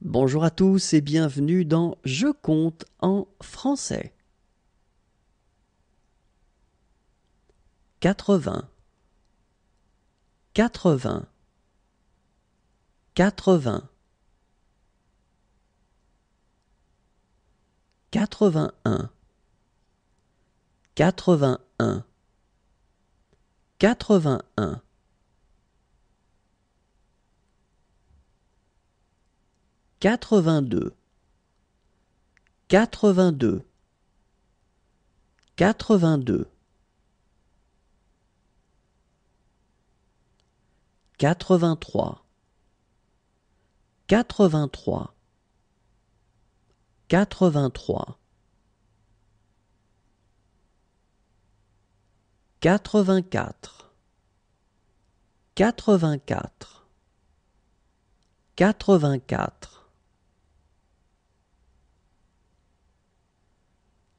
Bonjour à tous et bienvenue dans Je compte en français. Quatre-vingt Quatre-vingt Quatre-vingt Quatre-vingt-un Quatre-vingt-un Quatre-vingt-un quatre-vingt-deux, quatre-vingt-deux, quatre-vingt-deux, quatre-vingt-trois, quatre-vingt-trois, quatre-vingt-trois, quatre-vingt-quatre, quatre-vingt-quatre, quatre-vingt-quatre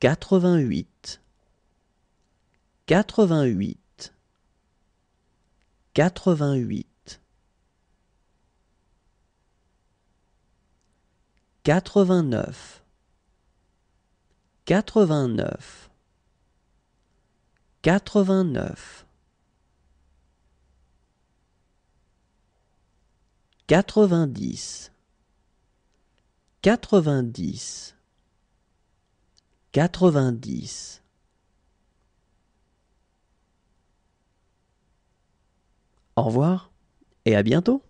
quatre-vingt-huit, quatre-vingt-huit, quatre-vingt-huit, quatre-vingt-neuf, quatre-vingt-neuf, quatre-vingt-neuf, quatre-vingt-dix, quatre-vingt-dix 90 Au revoir et à bientôt